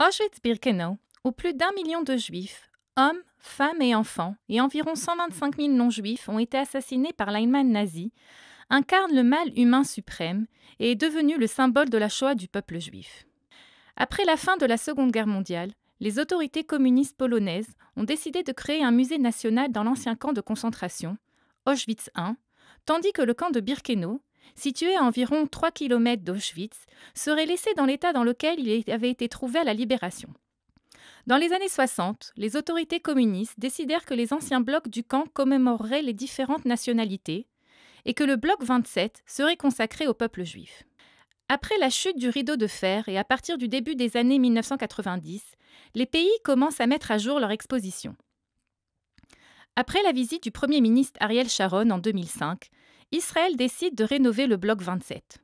Auschwitz-Birkenau, où plus d'un million de juifs, hommes, femmes et enfants, et environ 125 000 non-juifs ont été assassinés par l'Allemagne nazie, incarne le mal humain suprême et est devenu le symbole de la Shoah du peuple juif. Après la fin de la Seconde Guerre mondiale, les autorités communistes polonaises ont décidé de créer un musée national dans l'ancien camp de concentration, Auschwitz I, tandis que le camp de Birkenau, situé à environ 3 km d'Auschwitz, serait laissé dans l'état dans lequel il avait été trouvé à la libération. Dans les années 60, les autorités communistes décidèrent que les anciens blocs du camp commémoreraient les différentes nationalités et que le bloc 27 serait consacré au peuple juif. Après la chute du rideau de fer et à partir du début des années 1990, les pays commencent à mettre à jour leur exposition. Après la visite du Premier ministre Ariel Sharon en 2005, Israël décide de rénover le bloc 27.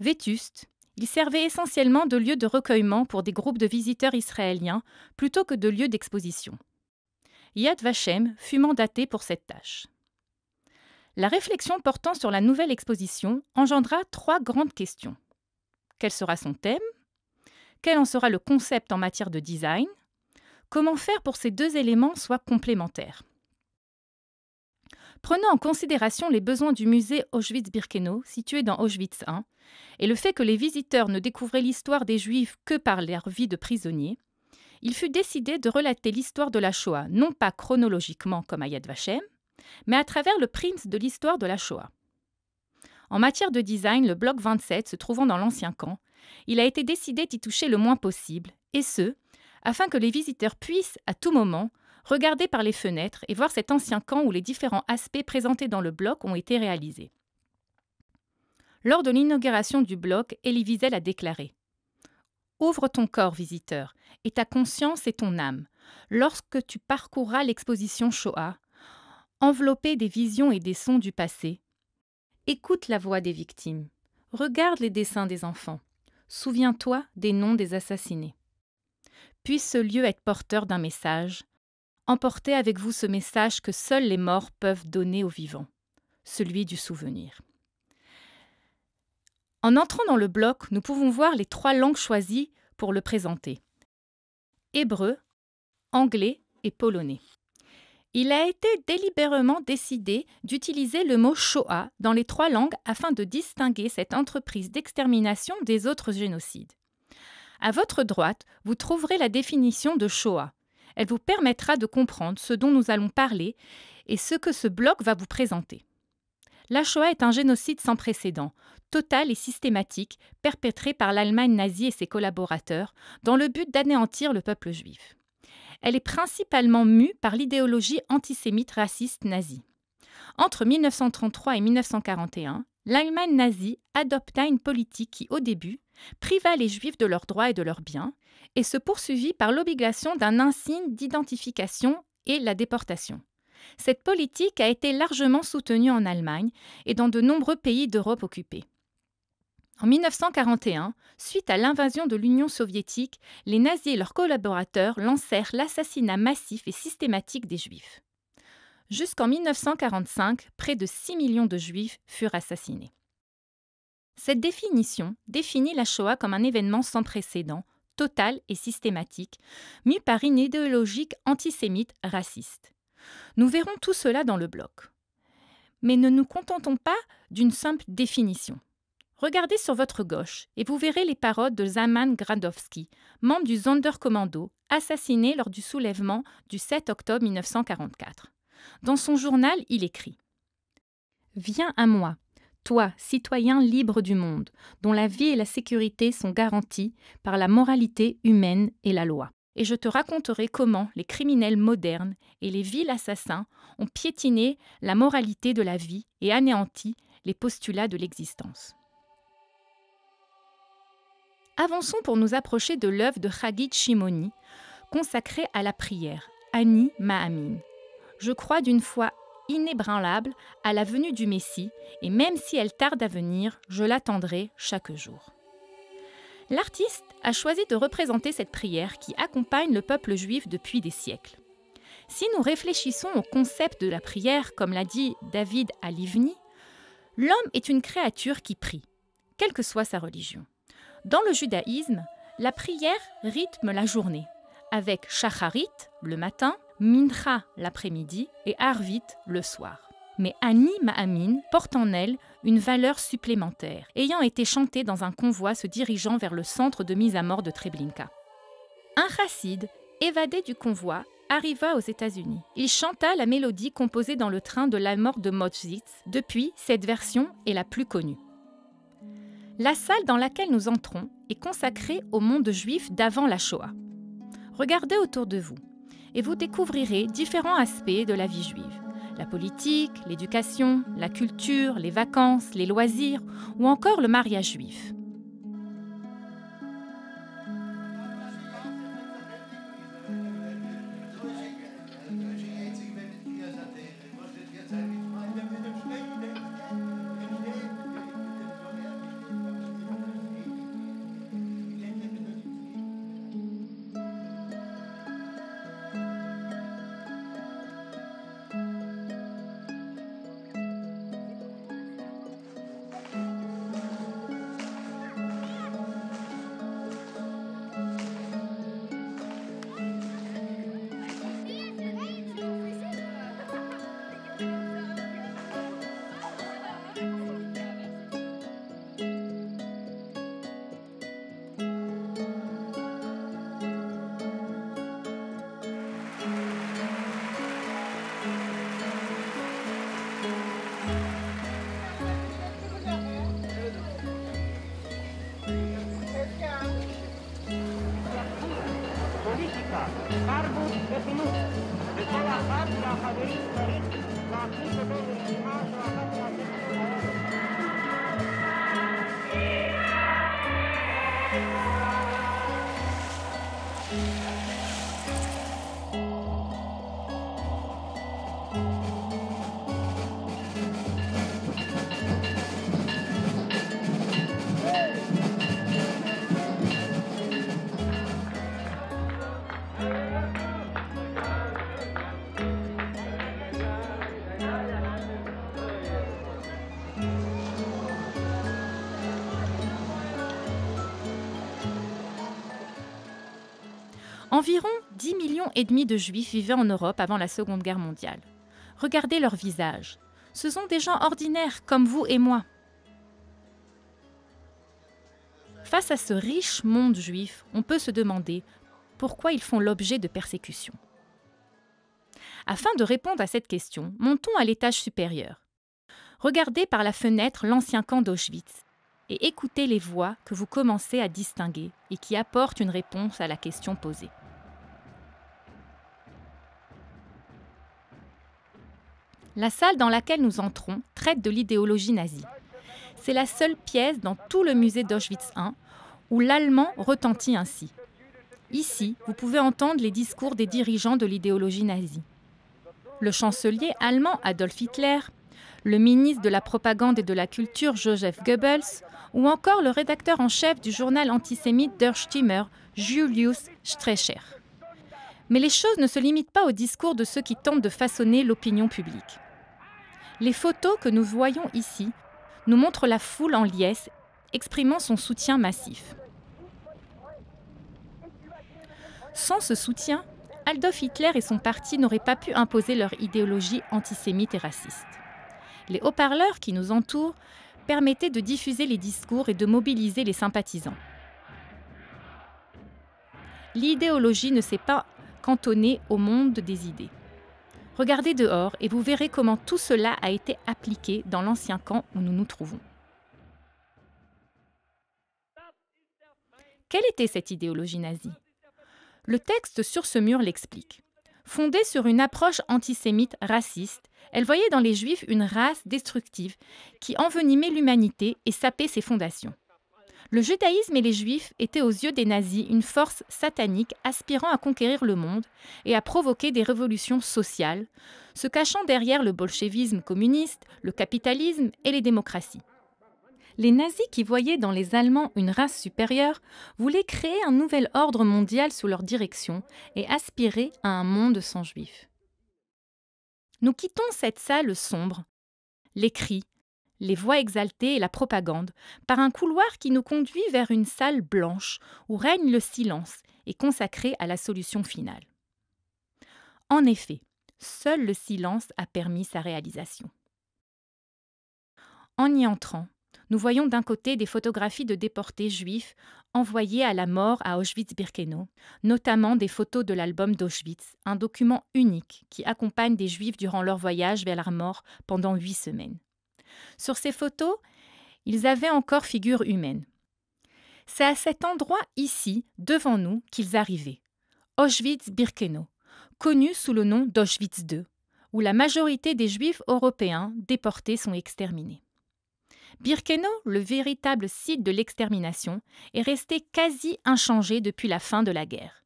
Vétuste, il servait essentiellement de lieu de recueillement pour des groupes de visiteurs israéliens plutôt que de lieu d'exposition. Yad Vashem fut mandaté pour cette tâche. La réflexion portant sur la nouvelle exposition engendra trois grandes questions. Quel sera son thème Quel en sera le concept en matière de design Comment faire pour que ces deux éléments soient complémentaires Prenant en considération les besoins du musée Auschwitz-Birkenau, situé dans Auschwitz I, et le fait que les visiteurs ne découvraient l'histoire des Juifs que par leur vie de prisonniers, il fut décidé de relater l'histoire de la Shoah, non pas chronologiquement comme à Yad Vashem, mais à travers le prince de l'histoire de la Shoah. En matière de design, le bloc 27 se trouvant dans l'ancien camp, il a été décidé d'y toucher le moins possible, et ce, afin que les visiteurs puissent, à tout moment, Regardez par les fenêtres et voir cet ancien camp où les différents aspects présentés dans le bloc ont été réalisés. Lors de l'inauguration du bloc, Elie Wiesel a déclaré Ouvre ton corps, visiteur, et ta conscience et ton âme, lorsque tu parcourras l'exposition Shoah, enveloppée des visions et des sons du passé. Écoute la voix des victimes, regarde les dessins des enfants, souviens-toi des noms des assassinés. Puisse ce lieu être porteur d'un message, Emportez avec vous ce message que seuls les morts peuvent donner aux vivants, celui du souvenir. En entrant dans le bloc, nous pouvons voir les trois langues choisies pour le présenter. Hébreu, anglais et polonais. Il a été délibérément décidé d'utiliser le mot Shoah dans les trois langues afin de distinguer cette entreprise d'extermination des autres génocides. À votre droite, vous trouverez la définition de Shoah. Elle vous permettra de comprendre ce dont nous allons parler et ce que ce bloc va vous présenter. La Shoah est un génocide sans précédent, total et systématique, perpétré par l'Allemagne nazie et ses collaborateurs, dans le but d'anéantir le peuple juif. Elle est principalement mue par l'idéologie antisémite raciste nazie. Entre 1933 et 1941, l'Allemagne nazie adopta une politique qui, au début, priva les Juifs de leurs droits et de leurs biens, et se poursuivit par l'obligation d'un insigne d'identification et la déportation. Cette politique a été largement soutenue en Allemagne et dans de nombreux pays d'Europe occupés. En 1941, suite à l'invasion de l'Union soviétique, les nazis et leurs collaborateurs lancèrent l'assassinat massif et systématique des juifs. Jusqu'en 1945, près de 6 millions de juifs furent assassinés. Cette définition définit la Shoah comme un événement sans précédent, total et systématique, mis par une idéologie antisémite raciste. Nous verrons tout cela dans le bloc. Mais ne nous contentons pas d'une simple définition. Regardez sur votre gauche et vous verrez les paroles de Zaman Gradowski, membre du Sonderkommando, assassiné lors du soulèvement du 7 octobre 1944. Dans son journal, il écrit Viens à moi, toi, citoyen libre du monde, dont la vie et la sécurité sont garanties par la moralité humaine et la loi. Et je te raconterai comment les criminels modernes et les vils assassins ont piétiné la moralité de la vie et anéanti les postulats de l'existence. Avançons pour nous approcher de l'œuvre de Hagit Shimoni, consacrée à la prière, Annie Ma'amine. Je crois d'une foi inébranlable à la venue du Messie, et même si elle tarde à venir, je l'attendrai chaque jour. L'artiste a choisi de représenter cette prière qui accompagne le peuple juif depuis des siècles. Si nous réfléchissons au concept de la prière, comme l'a dit David à Livni, l'homme est une créature qui prie, quelle que soit sa religion. Dans le judaïsme, la prière rythme la journée, avec shacharit le matin Mincha l'après-midi et Arvit le soir. Mais Annie Mahamine porte en elle une valeur supplémentaire, ayant été chantée dans un convoi se dirigeant vers le centre de mise à mort de Treblinka. Un chassid, évadé du convoi, arriva aux États-Unis. Il chanta la mélodie composée dans le train de la mort de Mozitz. Depuis, cette version est la plus connue. La salle dans laquelle nous entrons est consacrée au monde juif d'avant la Shoah. Regardez autour de vous et vous découvrirez différents aspects de la vie juive. La politique, l'éducation, la culture, les vacances, les loisirs ou encore le mariage juif. Environ 10 millions et demi de juifs vivaient en Europe avant la Seconde Guerre mondiale. Regardez leurs visages. Ce sont des gens ordinaires comme vous et moi. Face à ce riche monde juif, on peut se demander pourquoi ils font l'objet de persécutions. Afin de répondre à cette question, montons à l'étage supérieur. Regardez par la fenêtre l'ancien camp d'Auschwitz et écoutez les voix que vous commencez à distinguer et qui apportent une réponse à la question posée. La salle dans laquelle nous entrons traite de l'idéologie nazie. C'est la seule pièce dans tout le musée d'Auschwitz I où l'allemand retentit ainsi. Ici, vous pouvez entendre les discours des dirigeants de l'idéologie nazie. Le chancelier allemand Adolf Hitler, le ministre de la Propagande et de la Culture Joseph Goebbels, ou encore le rédacteur en chef du journal antisémite Der Stimmer, Julius Streicher. Mais les choses ne se limitent pas aux discours de ceux qui tentent de façonner l'opinion publique. Les photos que nous voyons ici nous montrent la foule en liesse exprimant son soutien massif. Sans ce soutien, Adolf Hitler et son parti n'auraient pas pu imposer leur idéologie antisémite et raciste. Les haut-parleurs qui nous entourent permettaient de diffuser les discours et de mobiliser les sympathisants. L'idéologie ne s'est pas cantonnée au monde des idées. Regardez dehors et vous verrez comment tout cela a été appliqué dans l'ancien camp où nous nous trouvons. Quelle était cette idéologie nazie Le texte sur ce mur l'explique. Fondée sur une approche antisémite raciste, elle voyait dans les juifs une race destructive qui envenimait l'humanité et sapait ses fondations. Le judaïsme et les juifs étaient aux yeux des nazis une force satanique aspirant à conquérir le monde et à provoquer des révolutions sociales, se cachant derrière le bolchevisme communiste, le capitalisme et les démocraties. Les nazis qui voyaient dans les Allemands une race supérieure voulaient créer un nouvel ordre mondial sous leur direction et aspirer à un monde sans juifs. Nous quittons cette salle sombre. Les cris, les voix exaltées et la propagande, par un couloir qui nous conduit vers une salle blanche où règne le silence et consacré à la solution finale. En effet, seul le silence a permis sa réalisation. En y entrant, nous voyons d'un côté des photographies de déportés juifs envoyés à la mort à Auschwitz-Birkenau, notamment des photos de l'album d'Auschwitz, un document unique qui accompagne des juifs durant leur voyage vers la mort pendant huit semaines. Sur ces photos, ils avaient encore figure humaine. C'est à cet endroit ici, devant nous, qu'ils arrivaient. Auschwitz-Birkenau, connu sous le nom d'Auschwitz II, où la majorité des Juifs européens déportés sont exterminés. Birkenau, le véritable site de l'extermination, est resté quasi inchangé depuis la fin de la guerre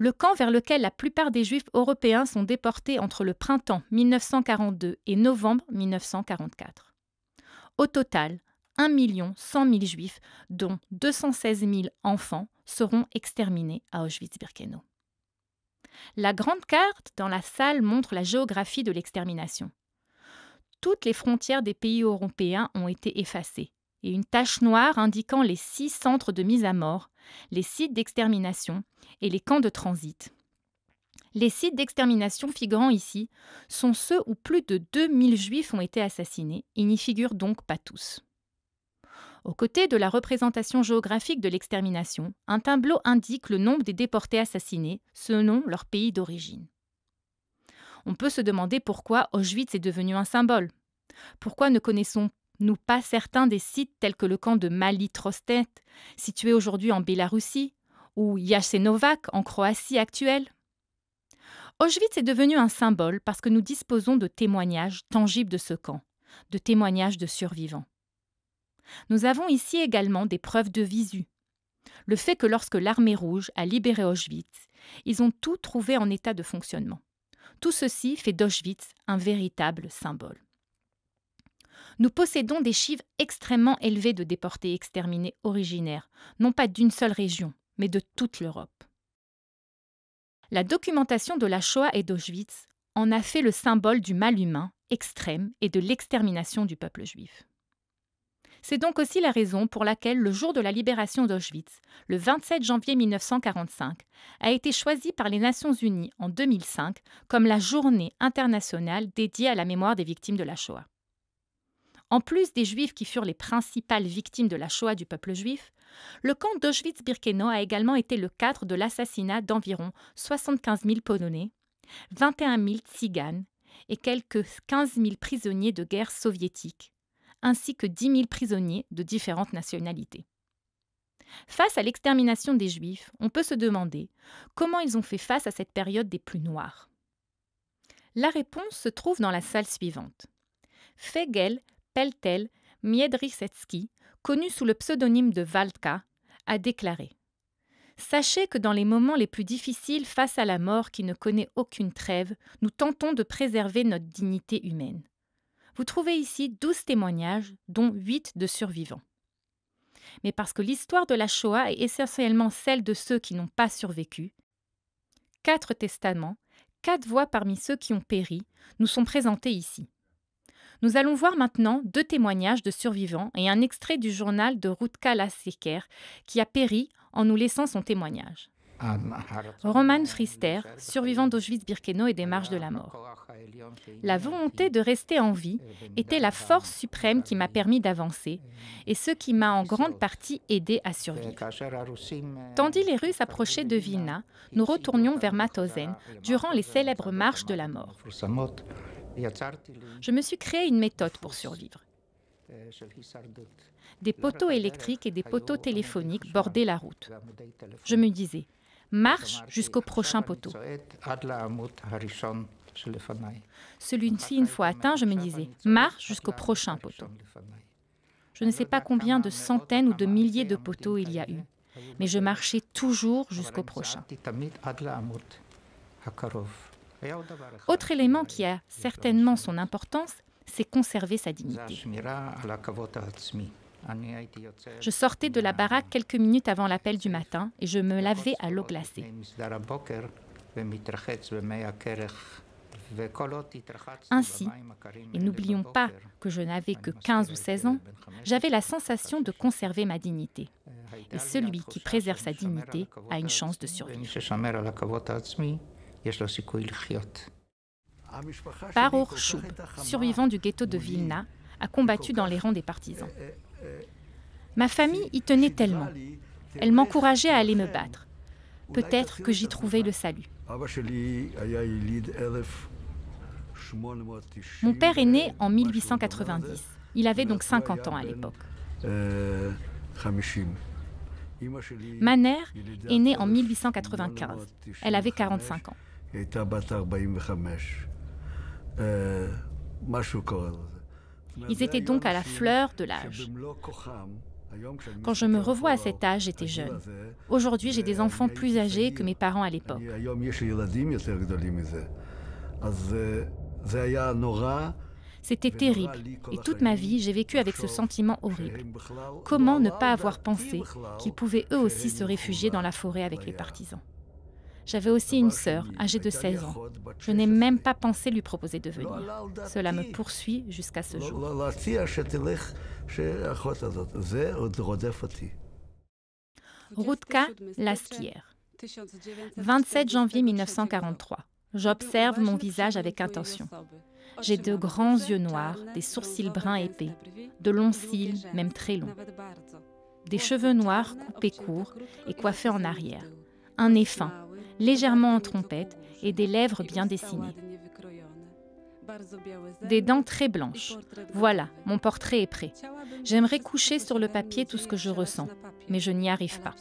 le camp vers lequel la plupart des Juifs européens sont déportés entre le printemps 1942 et novembre 1944. Au total, 1 100 000 Juifs, dont 216 000 enfants, seront exterminés à Auschwitz-Birkenau. La grande carte dans la salle montre la géographie de l'extermination. Toutes les frontières des pays européens ont été effacées, et une tache noire indiquant les six centres de mise à mort, les sites d'extermination et les camps de transit. Les sites d'extermination figurant ici sont ceux où plus de 2000 juifs ont été assassinés, ils n'y figurent donc pas tous. Aux côtés de la représentation géographique de l'extermination, un tableau indique le nombre des déportés assassinés, selon leur pays d'origine. On peut se demander pourquoi Auschwitz est devenu un symbole. Pourquoi ne connaissons nous pas certains des sites tels que le camp de Mali Trostet, situé aujourd'hui en Biélorussie ou Jasenovac en Croatie actuelle. Auschwitz est devenu un symbole parce que nous disposons de témoignages tangibles de ce camp, de témoignages de survivants. Nous avons ici également des preuves de visu. Le fait que lorsque l'armée rouge a libéré Auschwitz, ils ont tout trouvé en état de fonctionnement. Tout ceci fait d'Auschwitz un véritable symbole. Nous possédons des chiffres extrêmement élevés de déportés exterminés originaires, non pas d'une seule région, mais de toute l'Europe. La documentation de la Shoah et d'Auschwitz en a fait le symbole du mal humain extrême et de l'extermination du peuple juif. C'est donc aussi la raison pour laquelle le jour de la libération d'Auschwitz, le 27 janvier 1945, a été choisi par les Nations Unies en 2005 comme la journée internationale dédiée à la mémoire des victimes de la Shoah. En plus des Juifs qui furent les principales victimes de la Shoah du peuple juif, le camp d'Auschwitz-Birkenau a également été le cadre de l'assassinat d'environ 75 000 Polonais, 21 000 Tziganes et quelques 15 000 prisonniers de guerre soviétiques, ainsi que 10 000 prisonniers de différentes nationalités. Face à l'extermination des Juifs, on peut se demander comment ils ont fait face à cette période des plus noires. La réponse se trouve dans la salle suivante. Fegel Peltel Miedrisetsky, connu sous le pseudonyme de Valka, a déclaré Sachez que dans les moments les plus difficiles face à la mort qui ne connaît aucune trêve, nous tentons de préserver notre dignité humaine. Vous trouvez ici douze témoignages, dont huit de survivants. Mais parce que l'histoire de la Shoah est essentiellement celle de ceux qui n'ont pas survécu, quatre testaments, quatre voix parmi ceux qui ont péri, nous sont présentés ici. Nous allons voir maintenant deux témoignages de survivants et un extrait du journal de Rutka Lasseker, qui a péri en nous laissant son témoignage. Roman Frister, survivant d'Auschwitz-Birkenau et des marches de la mort. La volonté de rester en vie était la force suprême qui m'a permis d'avancer et ce qui m'a en grande partie aidé à survivre. Tandis les Russes approchaient de Vilna, nous retournions vers Matozen durant les célèbres marches de la mort. Je me suis créé une méthode pour survivre. Des poteaux électriques et des poteaux téléphoniques bordaient la route. Je me disais, marche jusqu'au prochain poteau. Celui-ci, une fois atteint, je me disais, marche jusqu'au prochain poteau. Je ne sais pas combien de centaines ou de milliers de poteaux il y a eu, mais je marchais toujours jusqu'au prochain. Autre élément qui a certainement son importance, c'est conserver sa dignité. Je sortais de la baraque quelques minutes avant l'appel du matin et je me lavais à l'eau glacée. Ainsi, et n'oublions pas que je n'avais que 15 ou 16 ans, j'avais la sensation de conserver ma dignité. Et celui qui préserve sa dignité a une chance de survivre. Parur survivant du ghetto de Vilna, a combattu dans les rangs des partisans. Ma famille y tenait tellement. Elle m'encourageait à aller me battre. Peut-être que j'y trouvais le salut. Mon père est né en 1890. Il avait donc 50 ans à l'époque. Euh, Ma mère est née en 1895. Elle avait 45 ans. Ils étaient donc à la fleur de l'âge. Quand je me revois à cet âge, j'étais jeune. Aujourd'hui, j'ai des enfants plus âgés que mes parents à l'époque. C'était terrible, et toute ma vie, j'ai vécu avec ce sentiment horrible. Comment ne pas avoir pensé qu'ils pouvaient eux aussi se réfugier dans la forêt avec les partisans j'avais aussi une sœur, âgée de 16 ans. Je n'ai même pas pensé lui proposer de venir. Cela me poursuit jusqu'à ce jour. Rutka Laskier, 27 janvier 1943. J'observe mon visage avec intention. J'ai de grands yeux noirs, des sourcils bruns épais, de longs cils, même très longs, des cheveux noirs coupés courts et coiffés en arrière, un nez fin, légèrement en trompette et des lèvres bien dessinées. Des dents très blanches. Voilà, mon portrait est prêt. J'aimerais coucher sur le papier tout ce que je ressens, mais je n'y arrive pas.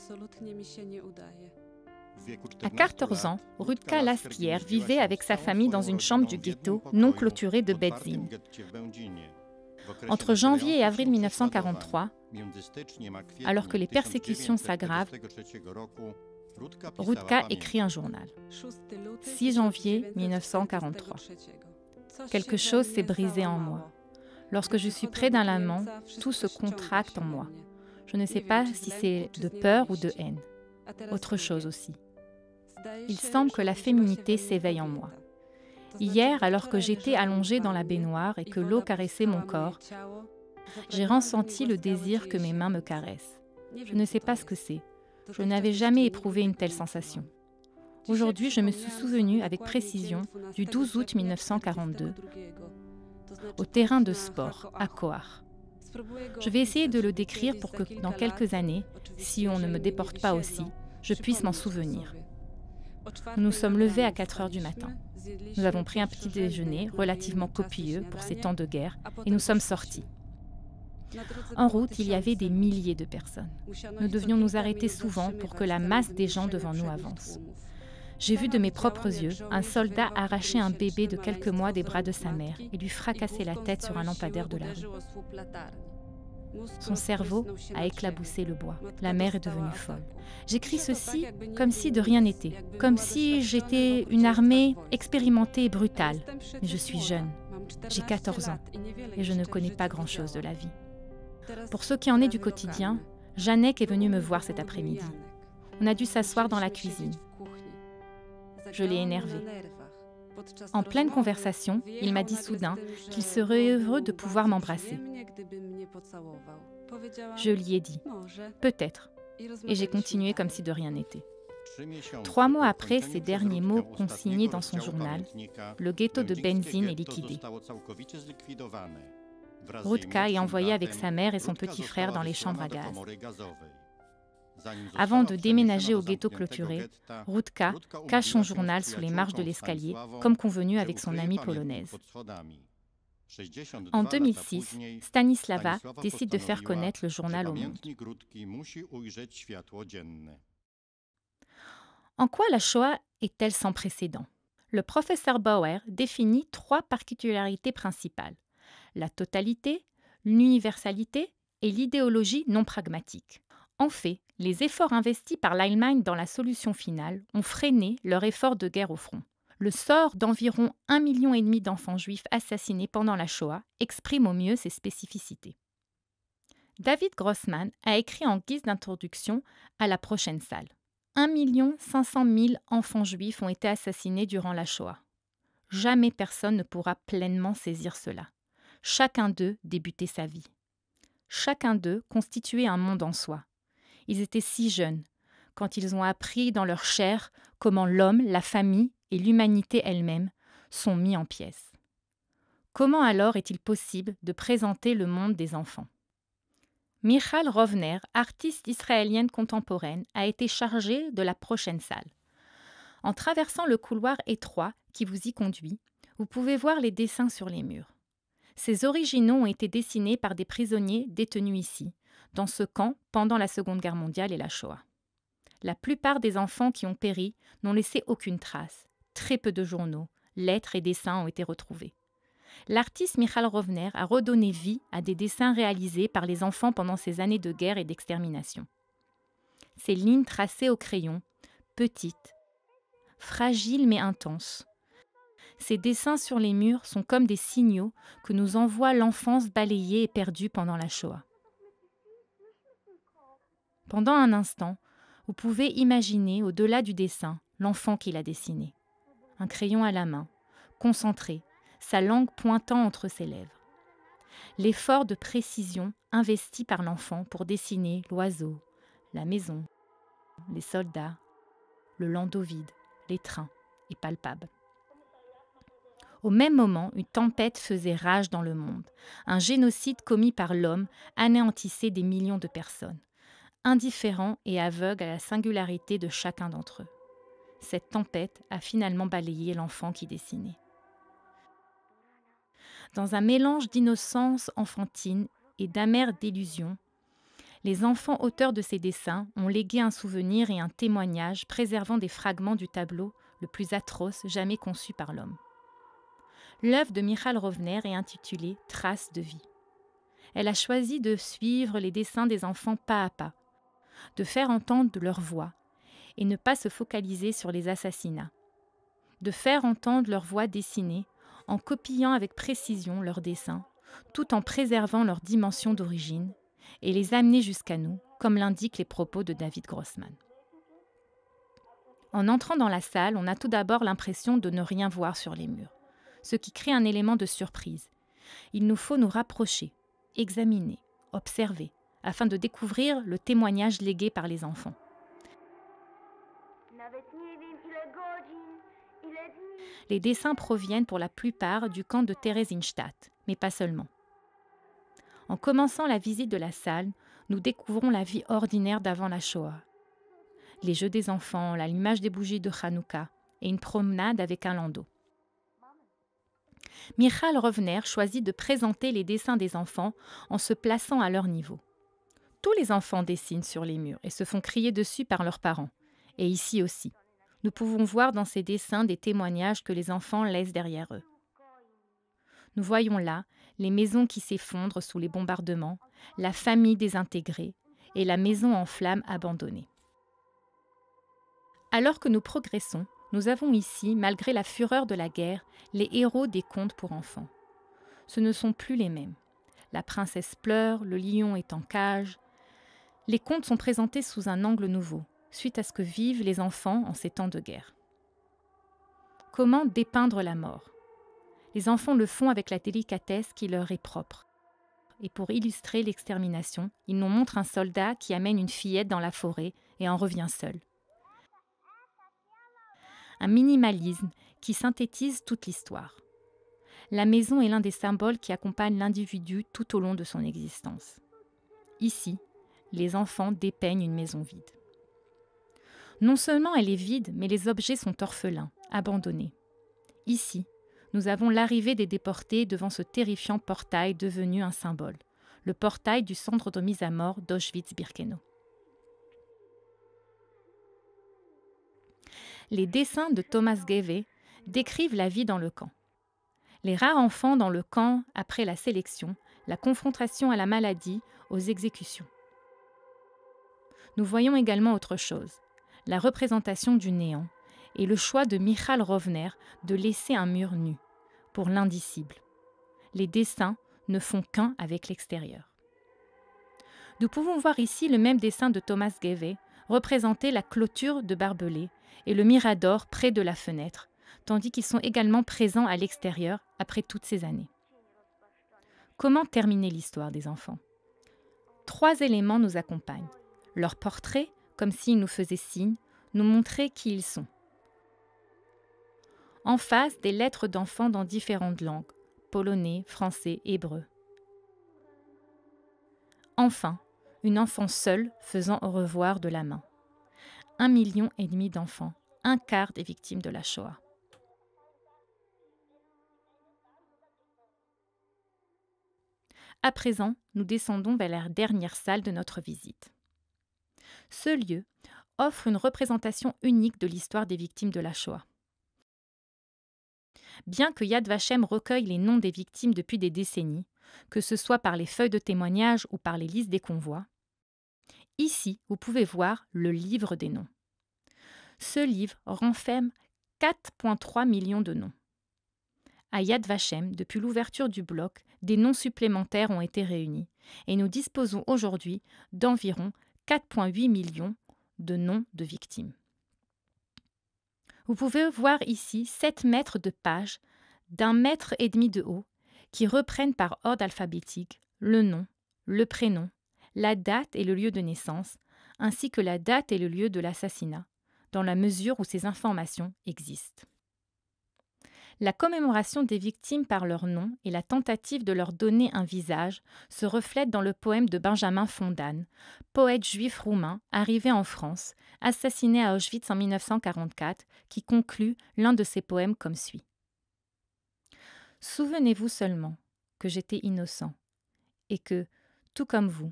À 14 ans, Rudka Laspierre vivait avec sa famille dans une chambre du ghetto non clôturée de Bedzin. Entre janvier et avril 1943, alors que les persécutions s'aggravent, Rutka écrit un journal. 6 janvier 1943. Quelque chose s'est brisé en moi. Lorsque je suis près d'un amant, tout se contracte en moi. Je ne sais pas si c'est de peur ou de haine. Autre chose aussi. Il semble que la féminité s'éveille en moi. Hier, alors que j'étais allongée dans la baignoire et que l'eau caressait mon corps, j'ai ressenti le désir que mes mains me caressent. Je ne sais pas ce que c'est. Je n'avais jamais éprouvé une telle sensation. Aujourd'hui, je me suis souvenu avec précision du 12 août 1942 au terrain de sport à Kohar. Je vais essayer de le décrire pour que dans quelques années, si on ne me déporte pas aussi, je puisse m'en souvenir. Nous nous sommes levés à 4 heures du matin. Nous avons pris un petit déjeuner relativement copieux pour ces temps de guerre et nous sommes sortis. En route, il y avait des milliers de personnes. Nous devions nous arrêter souvent pour que la masse des gens devant nous avance. J'ai vu de mes propres yeux un soldat arracher un bébé de quelques mois des bras de sa mère et lui fracasser la tête sur un lampadaire de la rue. Son cerveau a éclaboussé le bois. La mère est devenue folle. J'écris ceci comme si de rien n'était, comme si j'étais une armée expérimentée et brutale. Mais je suis jeune, j'ai 14 ans et je ne connais pas grand-chose de la vie. Pour ce qui en est du quotidien, Janek est venu me voir cet après-midi. On a dû s'asseoir dans la cuisine. Je l'ai énervé. En pleine conversation, il m'a dit soudain qu'il serait heureux de pouvoir m'embrasser. Je lui ai dit peut-être, et j'ai continué comme si de rien n'était. Trois mois après ces derniers mots consignés dans son journal, le ghetto de Benzine est liquidé. Rutka est envoyé avec sa mère et son petit frère dans les chambres à gaz. Avant de déménager au ghetto clôturé, Rutka cache son journal sous les marches de l'escalier, comme convenu avec son amie polonaise. En 2006, Stanislava décide de faire connaître le journal au monde. En quoi la Shoah est-elle sans précédent Le professeur Bauer définit trois particularités principales la totalité, l'universalité et l'idéologie non pragmatique. En fait, les efforts investis par l'Allemagne dans la solution finale ont freiné leur effort de guerre au front. Le sort d'environ un million et demi d'enfants juifs assassinés pendant la Shoah exprime au mieux ses spécificités. David Grossman a écrit en guise d'introduction à la prochaine salle. 1 500 000 enfants juifs ont été assassinés durant la Shoah. Jamais personne ne pourra pleinement saisir cela chacun d'eux débutait sa vie. Chacun d'eux constituait un monde en soi. Ils étaient si jeunes, quand ils ont appris dans leur chair comment l'homme, la famille et l'humanité elle-même sont mis en pièces. Comment alors est-il possible de présenter le monde des enfants Michal Rovner, artiste israélienne contemporaine, a été chargée de la prochaine salle. En traversant le couloir étroit qui vous y conduit, vous pouvez voir les dessins sur les murs. Ces originaux ont été dessinés par des prisonniers détenus ici, dans ce camp pendant la Seconde Guerre mondiale et la Shoah. La plupart des enfants qui ont péri n'ont laissé aucune trace. Très peu de journaux, lettres et dessins ont été retrouvés. L'artiste Michal Rovner a redonné vie à des dessins réalisés par les enfants pendant ces années de guerre et d'extermination. Ces lignes tracées au crayon, petites, fragiles mais intenses, ces dessins sur les murs sont comme des signaux que nous envoie l'enfance balayée et perdue pendant la Shoah. Pendant un instant, vous pouvez imaginer, au-delà du dessin, l'enfant qui l'a dessiné. Un crayon à la main, concentré, sa langue pointant entre ses lèvres. L'effort de précision investi par l'enfant pour dessiner l'oiseau, la maison, les soldats, le landau vide, les trains est palpable. Au même moment, une tempête faisait rage dans le monde. Un génocide commis par l'homme anéantissait des millions de personnes, indifférents et aveugles à la singularité de chacun d'entre eux. Cette tempête a finalement balayé l'enfant qui dessinait. Dans un mélange d'innocence enfantine et d'amère délusion, les enfants auteurs de ces dessins ont légué un souvenir et un témoignage préservant des fragments du tableau le plus atroce jamais conçu par l'homme. L'œuvre de Michal Rovner est intitulée Traces de vie. Elle a choisi de suivre les dessins des enfants pas à pas, de faire entendre leur voix et ne pas se focaliser sur les assassinats, de faire entendre leur voix dessinée en copiant avec précision leurs dessins, tout en préservant leur dimension d'origine et les amener jusqu'à nous, comme l'indiquent les propos de David Grossman. En entrant dans la salle, on a tout d'abord l'impression de ne rien voir sur les murs ce qui crée un élément de surprise. Il nous faut nous rapprocher, examiner, observer, afin de découvrir le témoignage légué par les enfants. Les dessins proviennent pour la plupart du camp de Theresienstadt, mais pas seulement. En commençant la visite de la salle, nous découvrons la vie ordinaire d'avant la Shoah. Les jeux des enfants, l'allumage des bougies de Hanouka et une promenade avec un landau. Michal Rovner choisit de présenter les dessins des enfants en se plaçant à leur niveau. Tous les enfants dessinent sur les murs et se font crier dessus par leurs parents, et ici aussi. Nous pouvons voir dans ces dessins des témoignages que les enfants laissent derrière eux. Nous voyons là les maisons qui s'effondrent sous les bombardements, la famille désintégrée et la maison en flammes abandonnée. Alors que nous progressons, nous avons ici, malgré la fureur de la guerre, les héros des contes pour enfants. Ce ne sont plus les mêmes. La princesse pleure, le lion est en cage. Les contes sont présentés sous un angle nouveau, suite à ce que vivent les enfants en ces temps de guerre. Comment dépeindre la mort Les enfants le font avec la délicatesse qui leur est propre. Et pour illustrer l'extermination, ils nous montrent un soldat qui amène une fillette dans la forêt et en revient seul un minimalisme qui synthétise toute l'histoire. La maison est l'un des symboles qui accompagnent l'individu tout au long de son existence. Ici, les enfants dépeignent une maison vide. Non seulement elle est vide, mais les objets sont orphelins, abandonnés. Ici, nous avons l'arrivée des déportés devant ce terrifiant portail devenu un symbole, le portail du centre de mise à mort d'Auschwitz-Birkenau. les dessins de Thomas Guévé décrivent la vie dans le camp. Les rares enfants dans le camp après la sélection, la confrontation à la maladie, aux exécutions. Nous voyons également autre chose, la représentation du néant et le choix de Michal Rovner de laisser un mur nu, pour l'indicible. Les dessins ne font qu'un avec l'extérieur. Nous pouvons voir ici le même dessin de Thomas Gevey représenter la clôture de Barbelé, et le mirador près de la fenêtre, tandis qu'ils sont également présents à l'extérieur après toutes ces années. Comment terminer l'histoire des enfants Trois éléments nous accompagnent. Leur portrait, comme s'ils nous faisaient signe, nous montrait qui ils sont. En face, des lettres d'enfants dans différentes langues, polonais, français, hébreu. Enfin, une enfant seule faisant au revoir de la main. 1,5 million et demi d'enfants, un quart des victimes de la Shoah. À présent, nous descendons vers la dernière salle de notre visite. Ce lieu offre une représentation unique de l'histoire des victimes de la Shoah. Bien que Yad Vashem recueille les noms des victimes depuis des décennies, que ce soit par les feuilles de témoignages ou par les listes des convois, Ici, vous pouvez voir le livre des noms. Ce livre renferme 4,3 millions de noms. À Yad Vashem, depuis l'ouverture du bloc, des noms supplémentaires ont été réunis et nous disposons aujourd'hui d'environ 4,8 millions de noms de victimes. Vous pouvez voir ici 7 mètres de pages d'un mètre et demi de haut qui reprennent par ordre alphabétique le nom, le prénom, la date et le lieu de naissance, ainsi que la date et le lieu de l'assassinat, dans la mesure où ces informations existent. La commémoration des victimes par leur nom et la tentative de leur donner un visage se reflètent dans le poème de Benjamin Fondane, poète juif roumain arrivé en France, assassiné à Auschwitz en 1944, qui conclut l'un de ses poèmes comme suit. Souvenez-vous seulement que j'étais innocent et que, tout comme vous,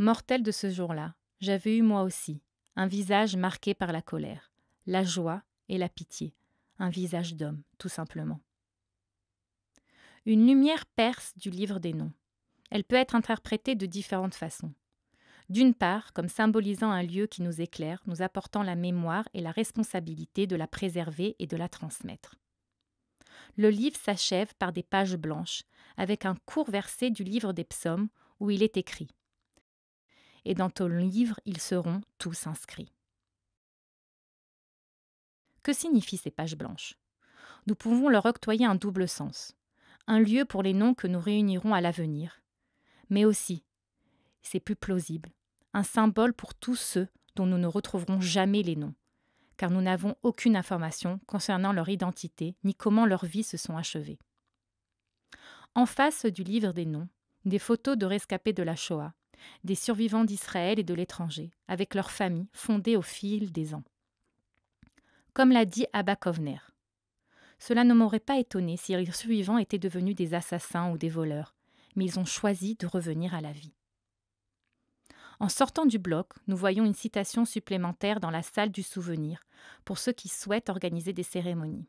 Mortel de ce jour-là, j'avais eu moi aussi un visage marqué par la colère, la joie et la pitié, un visage d'homme, tout simplement. Une lumière perce du livre des noms. Elle peut être interprétée de différentes façons. D'une part, comme symbolisant un lieu qui nous éclaire, nous apportant la mémoire et la responsabilité de la préserver et de la transmettre. Le livre s'achève par des pages blanches, avec un court verset du livre des psaumes où il est écrit et dans ton livre, ils seront tous inscrits. Que signifient ces pages blanches Nous pouvons leur octroyer un double sens, un lieu pour les noms que nous réunirons à l'avenir, mais aussi, c'est plus plausible, un symbole pour tous ceux dont nous ne retrouverons jamais les noms, car nous n'avons aucune information concernant leur identité ni comment leur vie se sont achevées. En face du livre des noms, des photos de rescapés de la Shoah, des survivants d'Israël et de l'étranger, avec leurs familles fondées au fil des ans. Comme l'a dit Abba Kovner, cela ne m'aurait pas étonné si les survivants étaient devenus des assassins ou des voleurs, mais ils ont choisi de revenir à la vie. En sortant du bloc, nous voyons une citation supplémentaire dans la salle du souvenir pour ceux qui souhaitent organiser des cérémonies.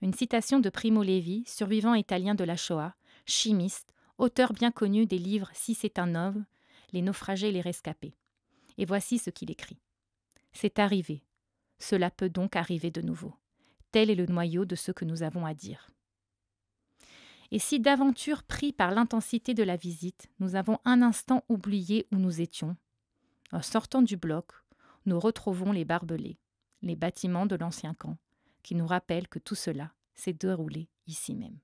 Une citation de Primo Levi, survivant italien de la Shoah, chimiste, auteur bien connu des livres Si c'est un homme les naufragés les rescapés. Et voici ce qu'il écrit. C'est arrivé. Cela peut donc arriver de nouveau. Tel est le noyau de ce que nous avons à dire. Et si d'aventure pris par l'intensité de la visite, nous avons un instant oublié où nous étions, en sortant du bloc, nous retrouvons les barbelés, les bâtiments de l'ancien camp, qui nous rappellent que tout cela s'est déroulé ici même.